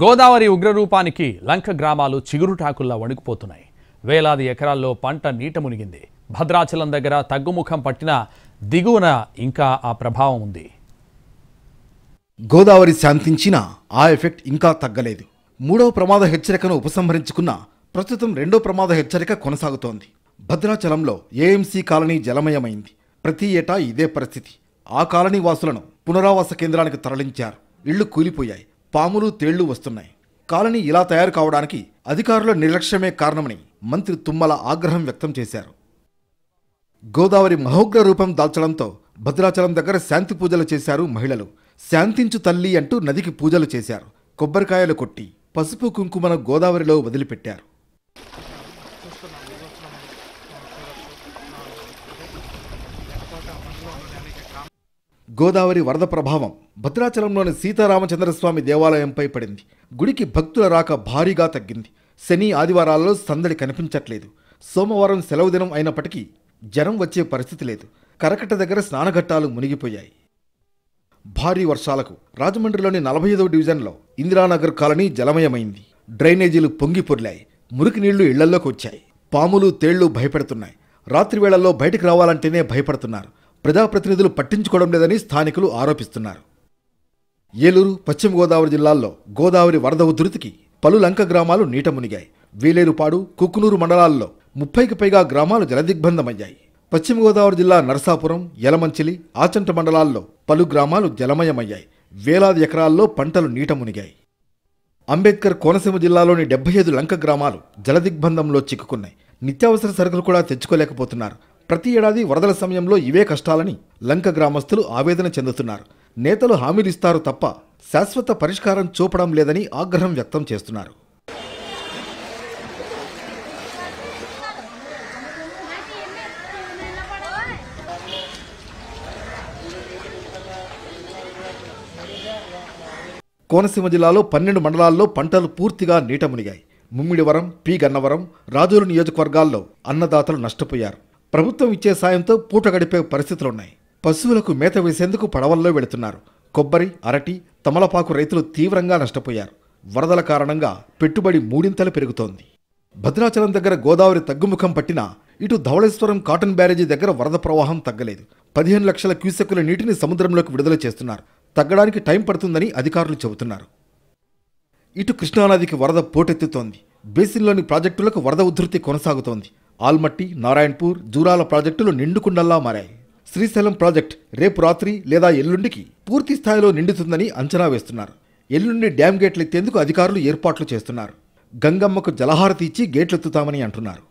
గోదావరి ఉగ్రరూపానికి లంక గ్రామాలు చిగురుటాకుల్లా వణుకుపోతున్నాయి వేలాది ఎకరాల్లో పంట నీట మునిగింది భద్రాచలం దగ్గర తగ్గుముఖం పట్టిన దిగువన ఇంకా ఆ ప్రభావం ఉంది గోదావరి శాంతించినా ఆ ఎఫెక్ట్ ఇంకా తగ్గలేదు మూడవ ప్రమాద హెచ్చరికను ఉపసంహరించుకున్న ప్రస్తుతం రెండో ప్రమాద హెచ్చరిక కొనసాగుతోంది భద్రాచలంలో ఏఎంసీ కాలనీ జలమయమైంది ప్రతి ఏటా ఇదే పరిస్థితి ఆ కాలనీ వాసులను పునరావాస కేంద్రానికి తరలించారు ఇళ్లు కూలిపోయాయి పాములు తేళ్లు వస్తున్నాయి కాలనీ ఇలా తయారు కావడానికి అధికారుల నిర్లక్ష్యమే కారణమని మంత్రి తుమ్మల ఆగ్రహం వ్యక్తం చేశారు గోదావరి మహోగ్ర రూపం దాల్చడంతో భద్రాచలం దగ్గర శాంతి పూజలు చేశారు మహిళలు శాంతించు తల్లి అంటూ నదికి పూజలు చేశారు కొబ్బరికాయలు కొట్టి పసుపు కుంకుమను గోదావరిలో వదిలిపెట్టారు గోదావరి వరద ప్రభావం భద్రాచలంలోని సీతారామచంద్రస్వామి దేవాలయంపై పడింది గుడికి భక్తుల రాక భారీగా తగ్గింది శని ఆదివారాల్లో సందడి కనిపించట్లేదు సోమవారం సెలవు దినం అయినప్పటికీ జనం వచ్చే పరిస్థితి లేదు కరకట్ట దగ్గర స్నానఘట్టాలు మునిగిపోయాయి భారీ వర్షాలకు రాజమండ్రిలోని నలభై ఐదవ డివిజన్లో ఇందిరానగర్ కాలనీ జలమయమైంది డ్రైనేజీలు పొంగి పొర్లాయి మురికి నీళ్లు ఇళ్లల్లోకి వచ్చాయి పాములు తేళ్లు భయపెడుతున్నాయి రాత్రివేళల్లో బయటకు రావాలంటేనే భయపడుతున్నారు ప్రజాప్రతినిధులు పట్టించుకోవడం లేదని స్థానికులు ఆరోపిస్తున్నారు ఏలూరు పశ్చిమ గోదావరి జిల్లాల్లో గోదావరి వరద ఉధృతికి పలు లంక గ్రామాలు నీట మునిగాయి వీలేరుపాడు కుక్కునూరు మండలాల్లో ముప్పైకి పైగా గ్రామాలు జలదిగ్బంధమయ్యాయి పశ్చిమ గోదావరి జిల్లా నరసాపురం యలమంచిలి ఆచంట మండలాల్లో పలు గ్రామాలు జలమయమయ్యాయి వేలాది ఎకరాల్లో పంటలు నీట మునిగాయి అంబేద్కర్ కోనసీమ జిల్లాలోని డెబ్బై ఐదు లంక గ్రామాలు జలదిగ్బంధంలో చిక్కుకున్నాయి నిత్యావసర సరుకులు కూడా తెచ్చుకోలేకపోతున్నారు ప్రతి ఏడాది వరదల సమయంలో ఇవే కష్టాలని లంక గ్రామస్తులు ఆవేదన చెందుతున్నారు నేతలు హామీలిస్తారు తప్ప శాశ్వత పరిష్కారం చూపడం లేదని ఆగ్రహం వ్యక్తం చేస్తున్నారు కోనసీమ జిల్లాలో పన్నెండు మండలాల్లో పంటలు పూర్తిగా నీట మునిగాయి ముమ్మిడివరం పి గన్నవరం రాజూరు నియోజకవర్గాల్లో అన్నదాతలు నష్టపోయారు ప్రభుత్వం ఇచ్చే సాయంతో పూట గడిపే పరిస్థితులున్నాయి పశువులకు మేత వేసేందుకు పడవల్లో వెళుతున్నారు కొబ్బరి అరటి తమలపాకు రైతులు తీవ్రంగా నష్టపోయారు వరదల కారణంగా పెట్టుబడి మూడింతలు పెరుగుతోంది భద్రాచలం దగ్గర గోదావరి తగ్గుముఖం పట్టినా ఇటు ధవళేశ్వరం కాటన్ బ్యారేజీ దగ్గర వరద ప్రవాహం తగ్గలేదు పదిహేను లక్షల క్యూసెక్కుల నీటిని సముద్రంలోకి విడుదల చేస్తున్నారు తగ్గడానికి టైం పడుతుందని అధికారులు చెబుతున్నారు ఇటు కృష్ణానదికి వరద పోటెత్తుతోంది బేసిన్లోని ప్రాజెక్టులకు వరద ఉధృతి కొనసాగుతోంది ఆల్మట్టి నారాయణపూర్ జూరాల ప్రాజెక్టులు నిండుకుండల్లా మారాయి శ్రీశైలం ప్రాజెక్ట్ రేపు రాత్రి లేదా ఎల్లుండికి పూర్తి స్థాయిలో నిండుతుందని అంచనా వేస్తున్నారు ఎల్లుండి డ్యాం గేట్లు ఎత్తేందుకు అధికారులు ఏర్పాట్లు చేస్తున్నారు గంగమ్మకు జలహారతి ఇచ్చి గేట్లెత్తుతామని అంటున్నారు